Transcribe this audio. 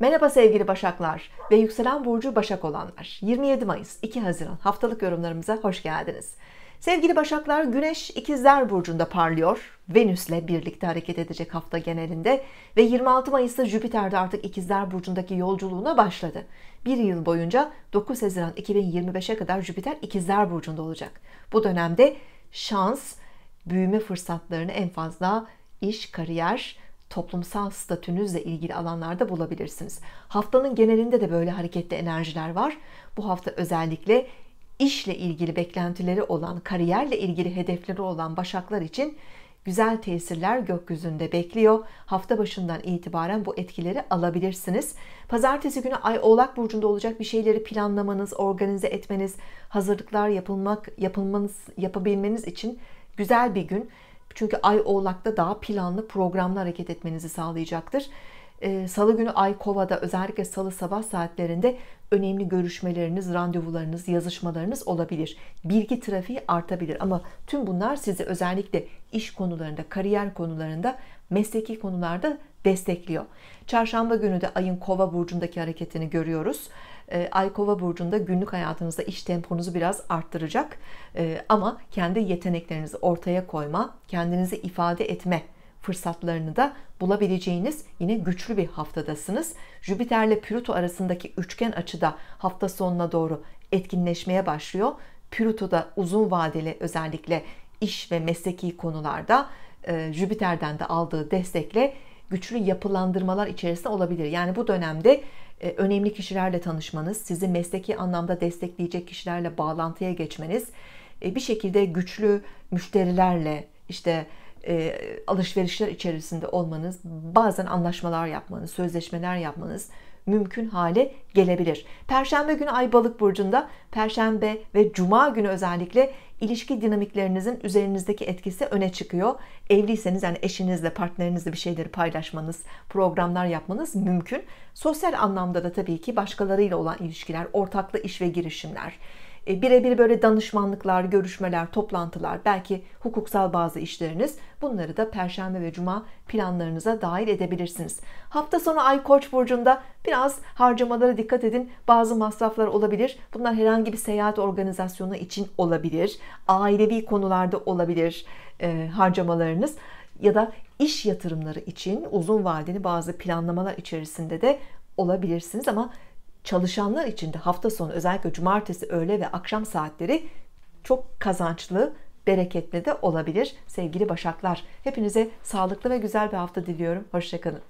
Merhaba sevgili Başaklar ve yükselen burcu Başak olanlar. 27 Mayıs 2 Haziran haftalık yorumlarımıza hoş geldiniz. Sevgili Başaklar, Güneş İkizler burcunda parlıyor. Venüs'le birlikte hareket edecek hafta genelinde ve 26 Mayıs'ta Jüpiter de artık İkizler burcundaki yolculuğuna başladı. Bir yıl boyunca 9 Haziran 2025'e kadar Jüpiter İkizler burcunda olacak. Bu dönemde şans, büyüme fırsatlarını en fazla iş, kariyer, toplumsal statünüzle ilgili alanlarda bulabilirsiniz. Haftanın genelinde de böyle hareketli enerjiler var. Bu hafta özellikle işle ilgili beklentileri olan, kariyerle ilgili hedefleri olan başaklar için güzel tesirler gökyüzünde bekliyor. Hafta başından itibaren bu etkileri alabilirsiniz. Pazartesi günü Ay Oğlak burcunda olacak bir şeyleri planlamanız, organize etmeniz, hazırlıklar yapılmak, yapılmanız, yapabilmeniz için güzel bir gün. Çünkü ay oğlakta daha planlı programlı hareket etmenizi sağlayacaktır. Ee, salı günü ay kovada özellikle salı sabah saatlerinde önemli görüşmeleriniz, randevularınız, yazışmalarınız olabilir. Bilgi trafiği artabilir ama tüm bunlar sizi özellikle iş konularında, kariyer konularında mesleki konularda destekliyor. Çarşamba günü de ayın kova burcundaki hareketini görüyoruz. Ee, ay kova burcunda günlük hayatınızda iş temponuzu biraz arttıracak ee, ama kendi yeteneklerinizi ortaya koyma, kendinizi ifade etme fırsatlarını da bulabileceğiniz yine güçlü bir haftadasınız. Jüpiter ile Plüto arasındaki üçgen açıda hafta sonuna doğru etkinleşmeye başlıyor. Plüto da uzun vadeli özellikle iş ve mesleki konularda e, Jüpiter'den de aldığı destekle güçlü yapılandırmalar içerisinde olabilir. Yani bu dönemde e, önemli kişilerle tanışmanız, sizi mesleki anlamda destekleyecek kişilerle bağlantıya geçmeniz, e, bir şekilde güçlü müşterilerle işte alışverişler içerisinde olmanız, bazen anlaşmalar yapmanız, sözleşmeler yapmanız mümkün hale gelebilir. Perşembe günü Ay Balık burcunda, perşembe ve cuma günü özellikle ilişki dinamiklerinizin üzerinizdeki etkisi öne çıkıyor. Evliyseniz yani eşinizle, partnerinizle bir şeyleri paylaşmanız, programlar yapmanız mümkün. Sosyal anlamda da tabii ki başkalarıyla olan ilişkiler, ortaklı iş ve girişimler, e, birebir böyle danışmanlıklar, görüşmeler, toplantılar, belki hukuksal bazı işleriniz bunları da perşembe ve cuma planlarınıza dahil edebilirsiniz. Hafta sonu Ay Koç burcunda biraz harcamalara dikkat edin. Bazı masraflar olabilir. Bunlar herhangi bir seyahat organizasyonu için olabilir. Ailevi konularda olabilir e, harcamalarınız ya da iş yatırımları için uzun vadeli bazı planlamalar içerisinde de olabilirsiniz ama çalışanlar için de hafta sonu özellikle cumartesi öğle ve akşam saatleri çok kazançlı, bereketli de olabilir sevgili Başaklar. Hepinize sağlıklı ve güzel bir hafta diliyorum. Hoşçakalın.